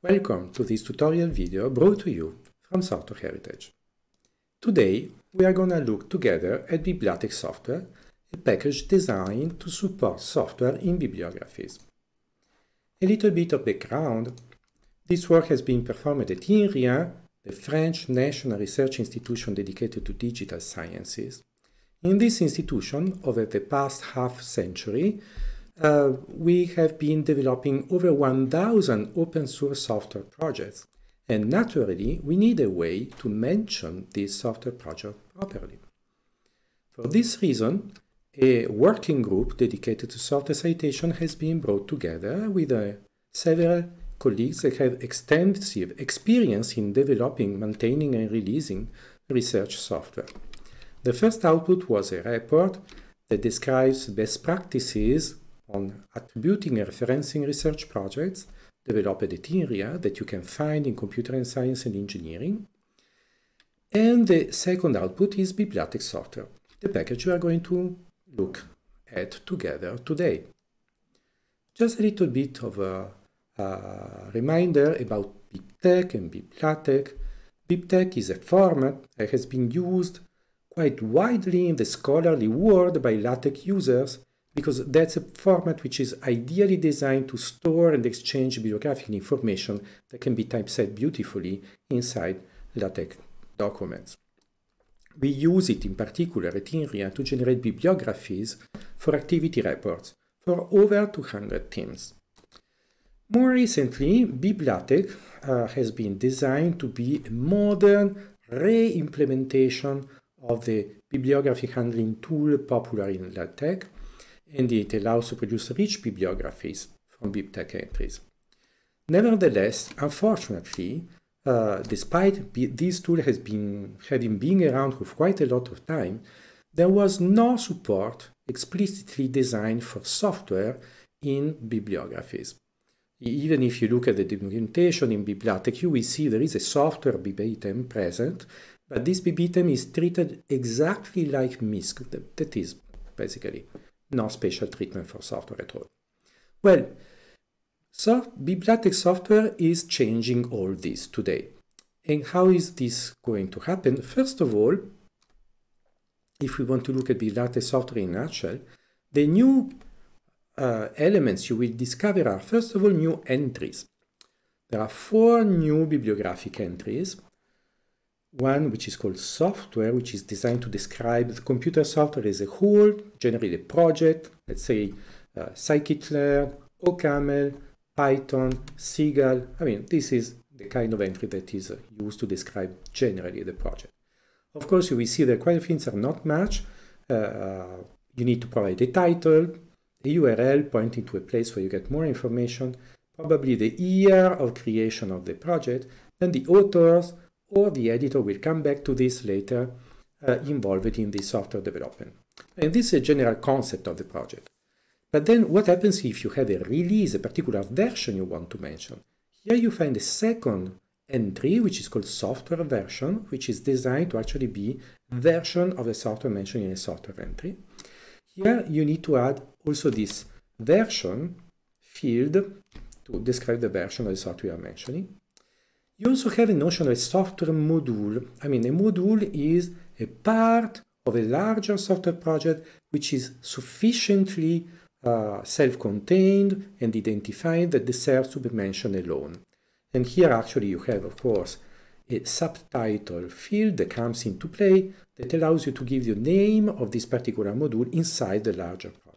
Welcome to this tutorial video brought to you from Software Heritage. Today we are gonna look together at Bibliotek Software, a package designed to support software in bibliographies. A little bit of background, this work has been performed at INRIA, the French national research institution dedicated to digital sciences. In this institution, over the past half century, uh, we have been developing over 1,000 open source software projects. And naturally, we need a way to mention this software project properly. For this reason, a working group dedicated to software citation has been brought together with uh, several colleagues that have extensive experience in developing, maintaining, and releasing research software. The first output was a report that describes best practices on attributing and referencing research projects developed at INRIA that you can find in computer and science and engineering. And the second output is bibliothek software, the package we are going to look at together today. Just a little bit of a, a reminder about BibTeX and BibLaTeX. BibTeX is a format that has been used quite widely in the scholarly world by LaTeX users because that's a format which is ideally designed to store and exchange bibliographic information that can be typeset beautifully inside LaTeX documents. We use it in particular at INRIA to generate bibliographies for activity reports for over 200 teams. More recently, BibLaTeX uh, has been designed to be a modern re-implementation of the bibliography handling tool popular in LaTeX and it allows to produce rich bibliographies from BibTeX entries. Nevertheless, unfortunately, uh, despite this tool has been having been around for quite a lot of time, there was no support explicitly designed for software in bibliographies. Even if you look at the documentation in Bibliotech, you will see there is a software Bibitem present, but this Bibitem is treated exactly like MISC, that is, basically, no special treatment for software at all. Well, so bibliothèque software is changing all this today. And how is this going to happen? First of all, if we want to look at bibliothèque software in a nutshell, the new uh, elements you will discover are, first of all, new entries. There are four new bibliographic entries one which is called software, which is designed to describe the computer software as a whole, Generally, the project, let's say uh, scikit-learn, OCaml, Python, Seagull. I mean, this is the kind of entry that is uh, used to describe generally the project. Of course, you will see that quite a things are not matched. Uh, uh, you need to provide a title, a URL pointing to a place where you get more information, probably the year of creation of the project, and the authors, or the editor, will come back to this later, uh, involved in the software development. And this is a general concept of the project. But then what happens if you have a release, a particular version you want to mention? Here you find a second entry, which is called software version, which is designed to actually be version of the software mentioned in a software entry. Here you need to add also this version field to describe the version of the software you are mentioning. You also have a Notion of a software module. I mean, a module is a part of a larger software project which is sufficiently uh, self-contained and identified that deserves to be mentioned alone. And here actually you have, of course, a subtitle field that comes into play that allows you to give the name of this particular module inside the larger project.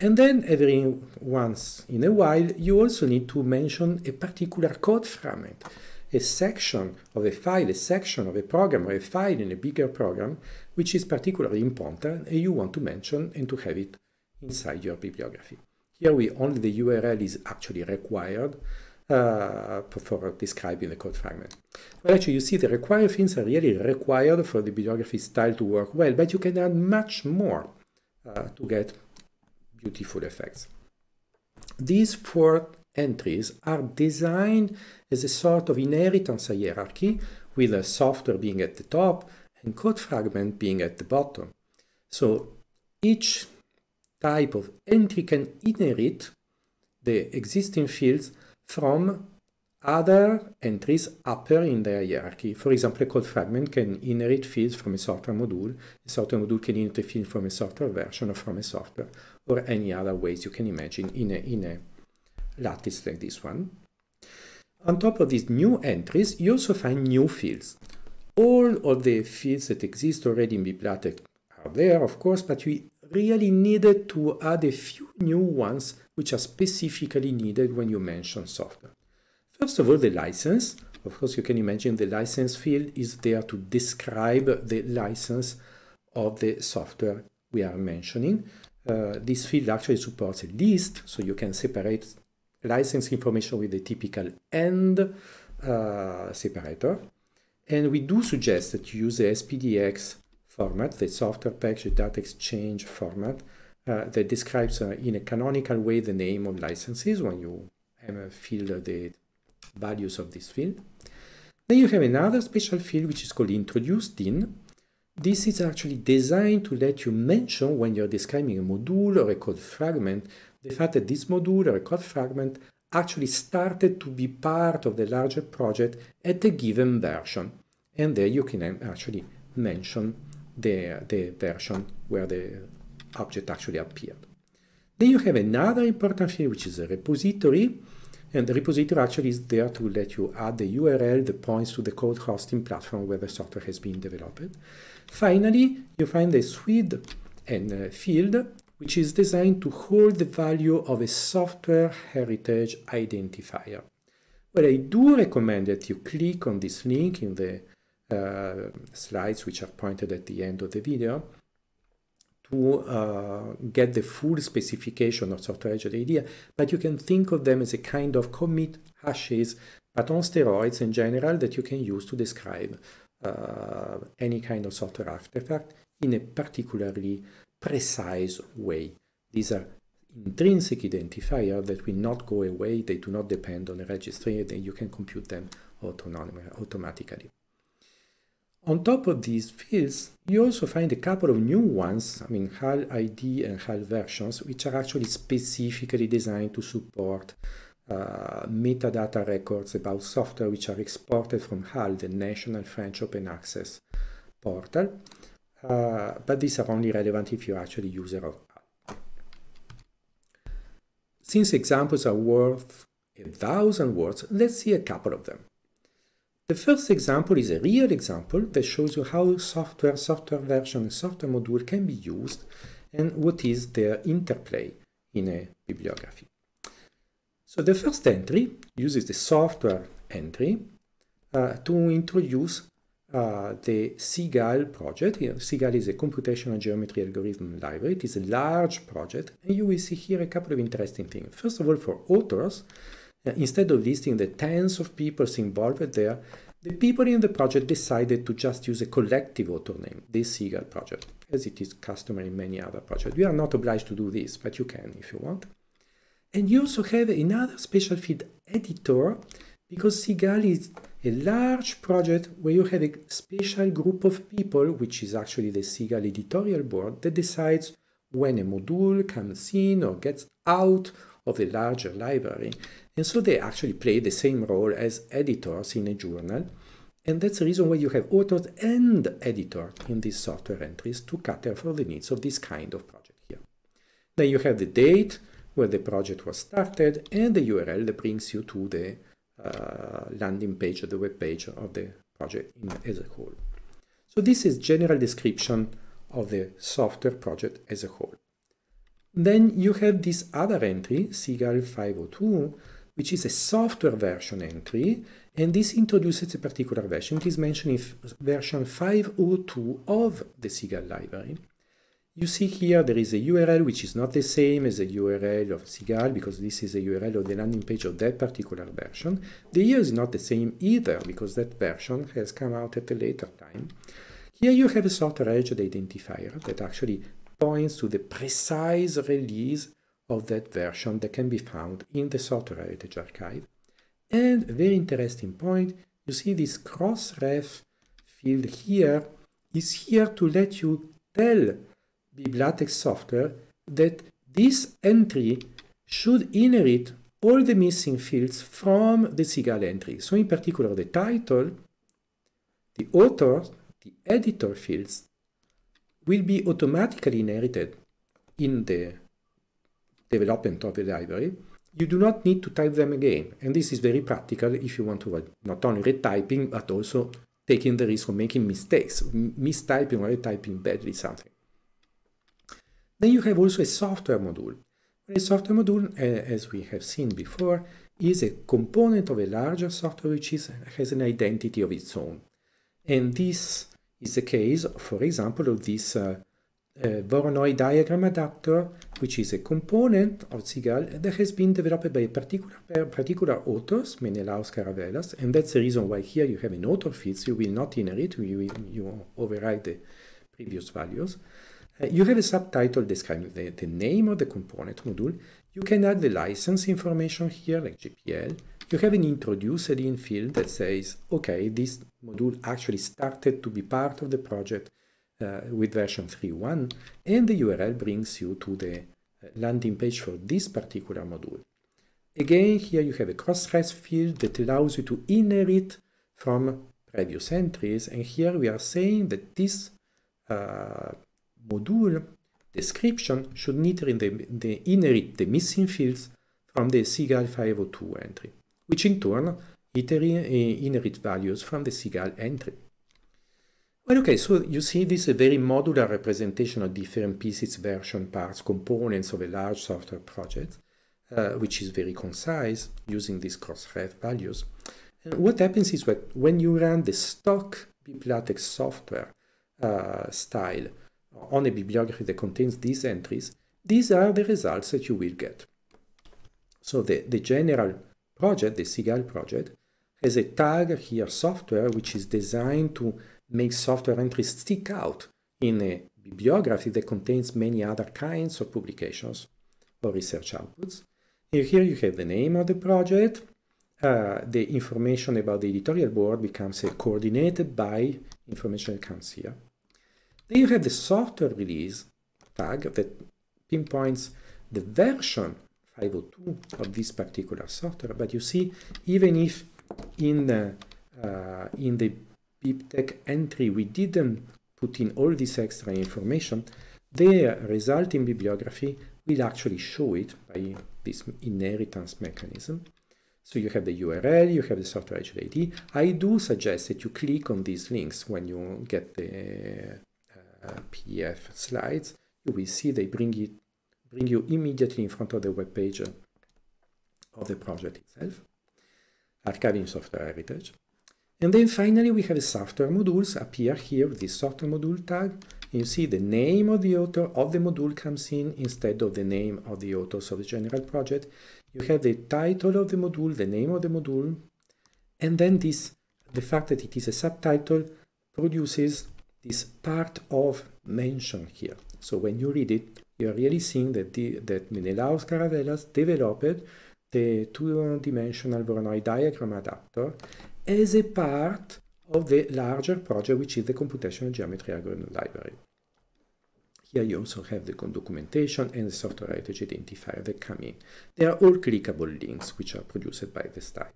And then every once in a while, you also need to mention a particular code fragment, a section of a file, a section of a program, or a file in a bigger program, which is particularly important and you want to mention and to have it inside your bibliography. Here we only the URL is actually required uh, for describing the code fragment. Well, actually, you see the required things are really required for the bibliography style to work well, but you can add much more uh, to get beautiful effects. These four entries are designed as a sort of inheritance hierarchy with a software being at the top and code fragment being at the bottom. So each type of entry can inherit the existing fields from other entries upper in the hierarchy. For example, a code fragment can inherit fields from a software module, a software module can inherit a field from a software version or from a software, or any other ways you can imagine in a, in a lattice like this one. On top of these new entries, you also find new fields. All of the fields that exist already in BPLATEC are there, of course, but we really needed to add a few new ones which are specifically needed when you mention software. First of all, the license. Of course, you can imagine the license field is there to describe the license of the software we are mentioning. Uh, this field actually supports a list, so you can separate license information with the typical end uh, separator. And we do suggest that you use the SPDX format, the software package data exchange format, uh, that describes uh, in a canonical way the name of licenses when you uh, fill the values of this field. Then you have another special field which is called introduced in. This is actually designed to let you mention when you're describing a module or a code fragment, the fact that this module or a code fragment actually started to be part of the larger project at a given version. And there you can uh, actually mention the, the version where the object actually appeared. Then you have another important field, which is a repository. And the repository actually is there to let you add the URL that points to the code hosting platform where the software has been developed. Finally, you find a suite and field which is designed to hold the value of a software heritage identifier. But I do recommend that you click on this link in the uh, slides which are pointed at the end of the video to uh, get the full specification of software idea, but you can think of them as a kind of commit hashes, but on steroids in general that you can use to describe uh, any kind of software artifact in a particularly precise way. These are intrinsic identifier that will not go away, they do not depend on a registry, and you can compute them autonomously, automatically. On top of these fields, you also find a couple of new ones, I mean HAL ID and HAL versions, which are actually specifically designed to support uh, metadata records about software which are exported from HAL, the National French Open Access portal. Uh, but these are only relevant if you're actually a user of HAL. Since examples are worth a thousand words, let's see a couple of them. The first example is a real example that shows you how software, software version, and software module can be used and what is their interplay in a bibliography. So the first entry uses the software entry uh, to introduce uh, the SIGAL project. SIGAL is a computational geometry algorithm library. It is a large project and you will see here a couple of interesting things. First of all, for authors, Instead of listing the tens of people involved there, the people in the project decided to just use a collective auto name, the Seagull project, as it is customary in many other projects. You are not obliged to do this, but you can if you want. And you also have another special feed editor, because Seagull is a large project where you have a special group of people, which is actually the Seagull editorial board, that decides when a module comes in or gets out of a larger library and so they actually play the same role as editors in a journal. And that's the reason why you have authors and editor in these software entries to cater for the needs of this kind of project here. Then you have the date where the project was started and the URL that brings you to the uh, landing page or the web page of the project in, as a whole. So this is general description of the software project as a whole. Then you have this other entry, SIGAL 502, which is a software version entry, and this introduces a particular version. It is mentioned in version 502 of the SIGAL library. You see here there is a URL which is not the same as the URL of SIGAL because this is a URL of the landing page of that particular version. The year is not the same either because that version has come out at a later time. Here you have a software edge identifier that actually points to the precise release of that version that can be found in the software heritage archive. And a very interesting point, you see this crossref field here is here to let you tell bibliotec software that this entry should inherit all the missing fields from the SIGAL entry. So in particular, the title, the author, the editor fields will be automatically inherited in the development of the library, you do not need to type them again. And this is very practical if you want to not only retyping, but also taking the risk of making mistakes, mistyping or retyping badly something. Then you have also a software module. A software module, as we have seen before, is a component of a larger software which is, has an identity of its own. And this is the case, for example, of this uh, Voronoi diagram adapter, which is a component of Seagull that has been developed by particular, particular authors, Menelaus Caravellas, and that's the reason why here you have an author field, so you will not inherit, you, will, you override the previous values. Uh, you have a subtitle describing the, the name of the component module. You can add the license information here, like GPL. You have an introduced in field that says, okay, this module actually started to be part of the project uh, with version 3.1 and the URL brings you to the uh, landing page for this particular module. Again, here you have a cross-res field that allows you to inherit from previous entries and here we are saying that this uh, module description should in the, the inherit the missing fields from the SIGAL 502 entry, which in turn inherits values from the SIGAL entry. Well, okay, so you see this a very modular representation of different pieces, version, parts, components of a large software project, uh, which is very concise using these cross-ref values. And what happens is that when you run the stock BibLateX software uh, style on a bibliography that contains these entries, these are the results that you will get. So the, the general project, the SIGAL project, has a tag here software, which is designed to makes software entries stick out in a bibliography that contains many other kinds of publications or research outputs. Here you have the name of the project. Uh, the information about the editorial board becomes uh, coordinated by information that comes here. Then you have the software release tag that pinpoints the version 502 of this particular software. But you see, even if in the, uh, uh, in the BibTeX entry we didn't put in all this extra information, the resulting bibliography will actually show it by this inheritance mechanism. So you have the URL, you have the software ID. I do suggest that you click on these links when you get the uh, PDF slides. You will see they bring it bring you immediately in front of the web page of the project itself. Archiving software heritage. And then finally, we have software modules appear here, the software module tag. You see the name of the author of the module comes in instead of the name of the authors of the general project. You have the title of the module, the name of the module, and then this, the fact that it is a subtitle produces this part of mention here. So when you read it, you are really seeing that, the, that Menelaus Caravellas developed the two-dimensional Voronoi diagram adapter as a part of the larger project, which is the computational geometry algorithm library. Here you also have the documentation and the software heritage identifier that come in. They are all clickable links which are produced by this type.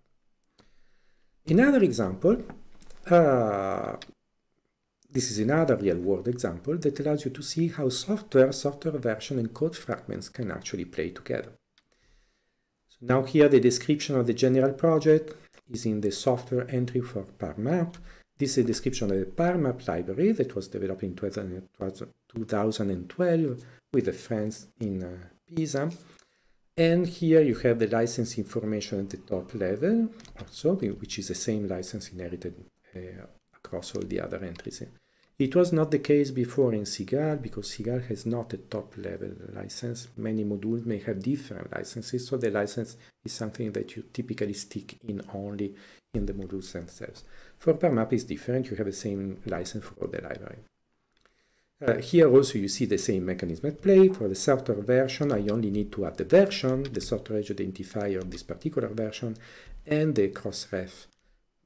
Another example, uh, this is another real-world example that allows you to see how software, software version, and code fragments can actually play together. So now here the description of the general project, is in the software entry for ParMap. This is a description of the ParMap library that was developed in 2012 with the friends in uh, Pisa. And here you have the license information at the top level, also, which is the same license inherited uh, across all the other entries. It was not the case before in Cigar because Cigar has not a top level license. Many modules may have different licenses, so the license is something that you typically stick in only in the modules themselves. For PerMap is different, you have the same license for the library. Uh, here also you see the same mechanism at play. For the software version, I only need to add the version, the software identifier of this particular version, and the cross ref.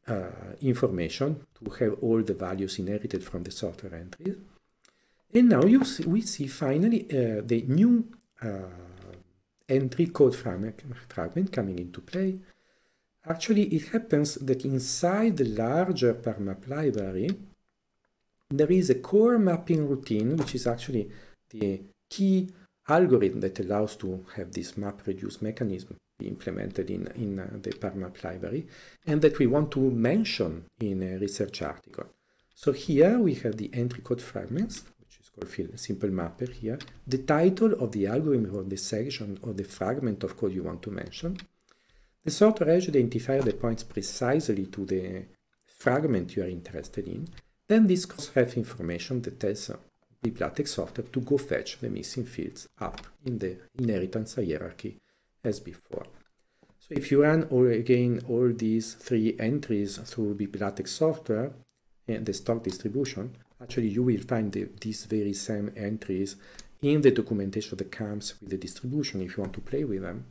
Uh, information to have all the values inherited from the software entries. And now you see, we see finally uh, the new uh, entry code fragment coming into play. Actually, it happens that inside the larger ParMap library, there is a core mapping routine, which is actually the key algorithm that allows to have this map reduce mechanism be implemented in, in uh, the PubMap library and that we want to mention in a research article. So here we have the entry code fragments, which is called field, simple mapper here, the title of the algorithm or the section or the fragment of code you want to mention. The sort edge identifier that points precisely to the fragment you are interested in. Then this crossref information that tells uh, the Platex software to go fetch the missing fields up in the inheritance hierarchy as before. So if you run all, again all these three entries through BPLatex software and eh, the stock distribution, actually you will find the, these very same entries in the documentation that comes with the distribution if you want to play with them.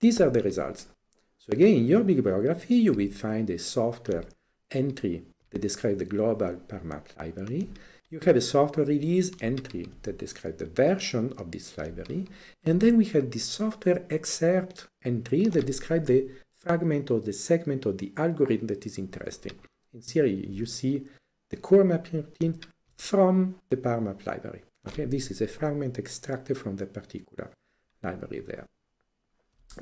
These are the results. So again, in your bibliography, you will find a software entry that describes the global ParMap library, you have a software release entry that describes the version of this library, and then we have the software excerpt entry that describes the fragment or the segment of the algorithm that is interesting. In here, you see the core mapping routine from the power map library. Okay, this is a fragment extracted from the particular library there.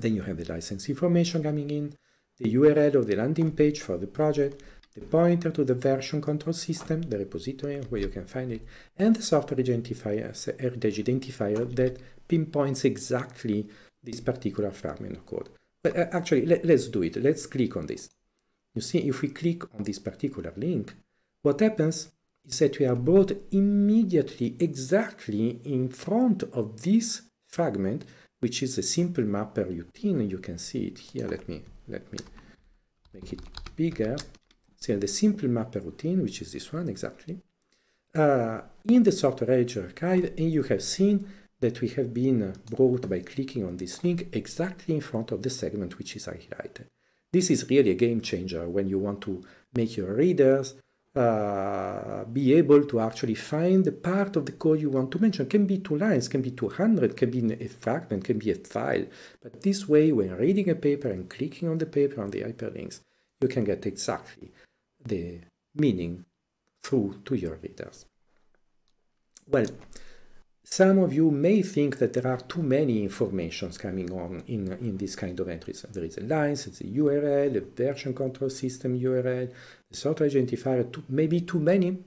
Then you have the license information coming in, the URL of the landing page for the project, the pointer to the version control system, the repository where you can find it, and the software identifier, heritage identifier that pinpoints exactly this particular fragment of code. But uh, actually, let, let's do it. Let's click on this. You see, if we click on this particular link, what happens is that we are brought immediately exactly in front of this fragment, which is a simple mapper routine. You can see it here. Let me, let me make it bigger so the simple mapper routine, which is this one exactly, uh, in the software edge archive, and you have seen that we have been brought by clicking on this link exactly in front of the segment which is highlighted. This is really a game changer when you want to make your readers uh, be able to actually find the part of the code you want to mention. Can be two lines, can be 200, can be a fragment, can be a file. But this way, when reading a paper and clicking on the paper on the hyperlinks, you can get exactly the meaning through to your readers. Well, some of you may think that there are too many informations coming on in, in this kind of entries. There is a license, a URL, a version control system URL, the software identifier, too, maybe too many.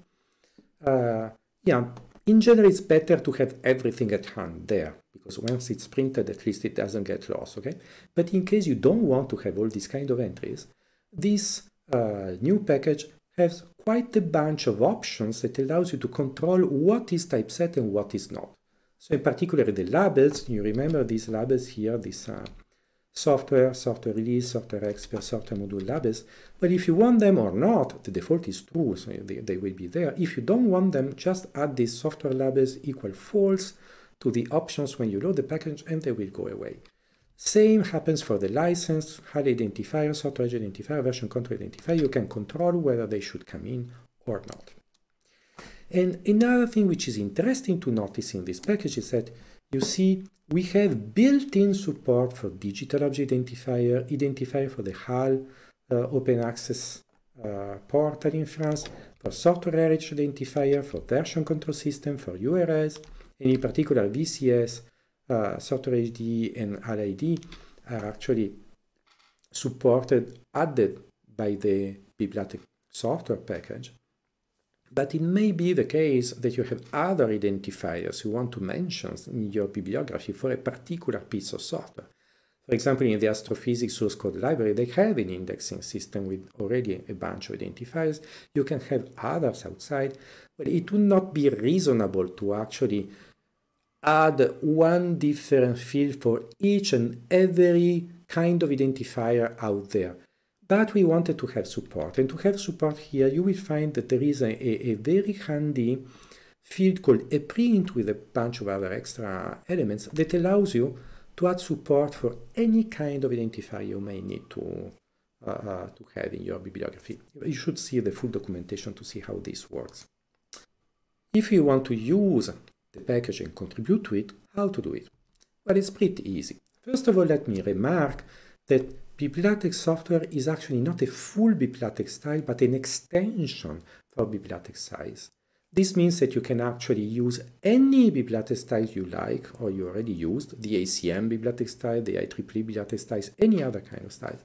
Uh, yeah, in general, it's better to have everything at hand there, because once it's printed, at least it doesn't get lost, okay? But in case you don't want to have all these kind of entries, this uh, new package has quite a bunch of options that allows you to control what is typeset and what is not. So in particular, the labels, you remember these labels here, these uh, software, software release, software expert, software module labels. But if you want them or not, the default is true, so they, they will be there. If you don't want them, just add these software labels equal false to the options when you load the package and they will go away. Same happens for the license, HAL identifier, software identifier, version control identifier. You can control whether they should come in or not. And another thing which is interesting to notice in this package is that you see we have built-in support for digital object identifier, identifier for the HAL uh, open access uh, portal in France, for software identifier, for version control system, for URLs, and in particular VCS uh, software HD and LID are actually supported, added by the bibliothèque software package. But it may be the case that you have other identifiers you want to mention in your bibliography for a particular piece of software. For example, in the astrophysics source code library, they have an indexing system with already a bunch of identifiers. You can have others outside, but it would not be reasonable to actually add one different field for each and every kind of identifier out there. But we wanted to have support. And to have support here, you will find that there is a, a, a very handy field called a print with a bunch of other extra elements that allows you to add support for any kind of identifier you may need to, uh, uh to have in your bibliography. You should see the full documentation to see how this works. If you want to use the package and contribute to it, how to do it? Well, it's pretty easy. First of all, let me remark that bibliotech software is actually not a full bibliotech style, but an extension for bibliotech size. This means that you can actually use any bibliotech style you like or you already used, the ACM bibliotech style, the IEEE bibliotech styles, any other kind of style.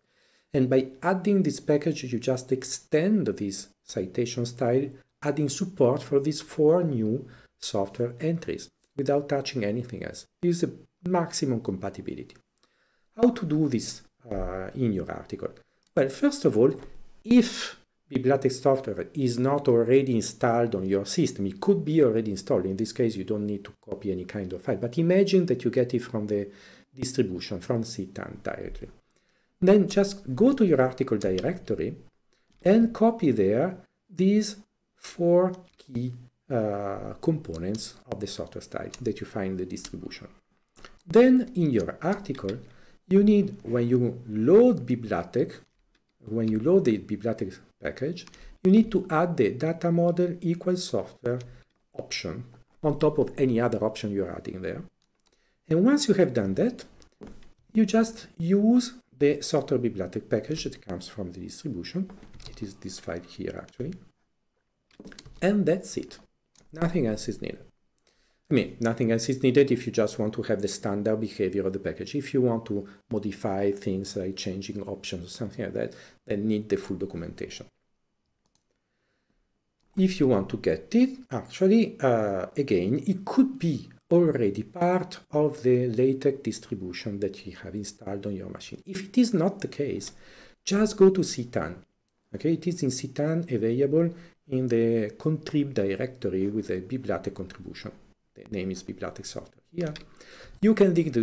And by adding this package, you just extend this citation style, adding support for these four new software entries without touching anything else. Use the maximum compatibility. How to do this uh, in your article? Well, first of all, if Bibliotex software is not already installed on your system, it could be already installed. In this case, you don't need to copy any kind of file, but imagine that you get it from the distribution, from CTAN directly. Then just go to your article directory and copy there these four key uh, components of the software style that you find in the distribution. Then in your article, you need, when you load BibLaTeX, when you load the BibLaTeX package, you need to add the data model equal software option on top of any other option you're adding there. And once you have done that, you just use the software Biblatex package that comes from the distribution. It is this file here actually. And that's it. Nothing else is needed. I mean, nothing else is needed if you just want to have the standard behavior of the package. If you want to modify things like changing options or something like that, then need the full documentation. If you want to get it, actually, uh, again, it could be already part of the LaTeX distribution that you have installed on your machine. If it is not the case, just go to CTAN. Okay, it is in CTAN available in the contrib directory with a bibliotech contribution. The name is bibliotech software here. You can dig the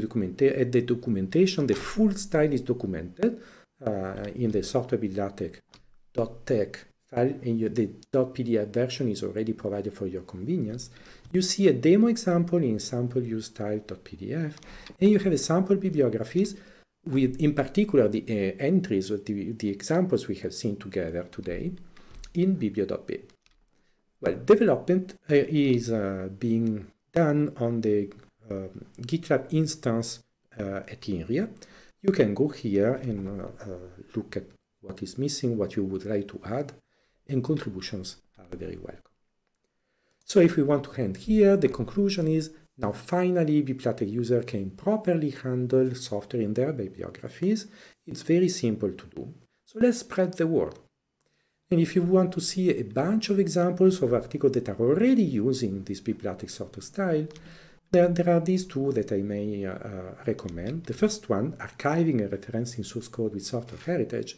at uh, the documentation. The full style is documented uh, in the software Tech file and you, the .pdf version is already provided for your convenience. You see a demo example in sample use style.pdf and you have a sample bibliographies with in particular the uh, entries, the, the examples we have seen together today in biblio.b. Well, development uh, is uh, being done on the um, GitLab instance at uh, INRIA. You can go here and uh, look at what is missing, what you would like to add, and contributions are very welcome. So if we want to end here, the conclusion is now finally BPLatex user can properly handle software in their bibliographies. It's very simple to do. So let's spread the word. And if you want to see a bunch of examples of articles that are already using this bibliotic of style, then there are these two that I may uh, uh, recommend. The first one, archiving a reference in source code with sorter heritage,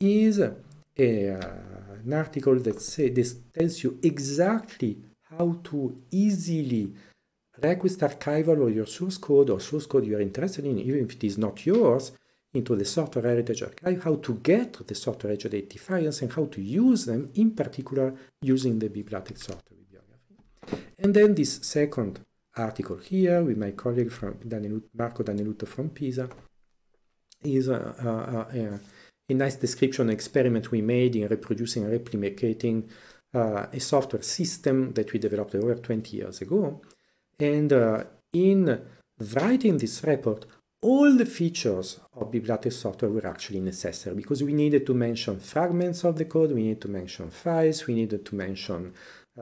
is a, uh, an article that say, this tells you exactly how to easily request archival or your source code or source code you are interested in, even if it is not yours, into the software heritage archive, how to get the software heritage files and how to use them, in particular using the bibliographic software bibliography. And then this second article here with my colleague from Marco Daneluto from Pisa is a, a, a, a nice description experiment we made in reproducing and replicating uh, a software system that we developed over 20 years ago. And uh, in writing this report, all the features of Bibliotech software were actually necessary because we needed to mention fragments of the code, we needed to mention files, we needed to mention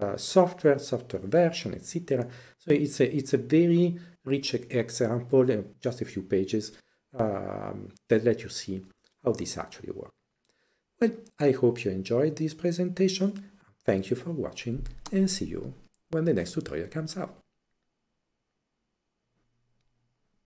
uh, software, software version, etc. So it's a, it's a very rich example, uh, just a few pages um, that let you see how this actually works. Well, I hope you enjoyed this presentation. Thank you for watching and see you when the next tutorial comes out.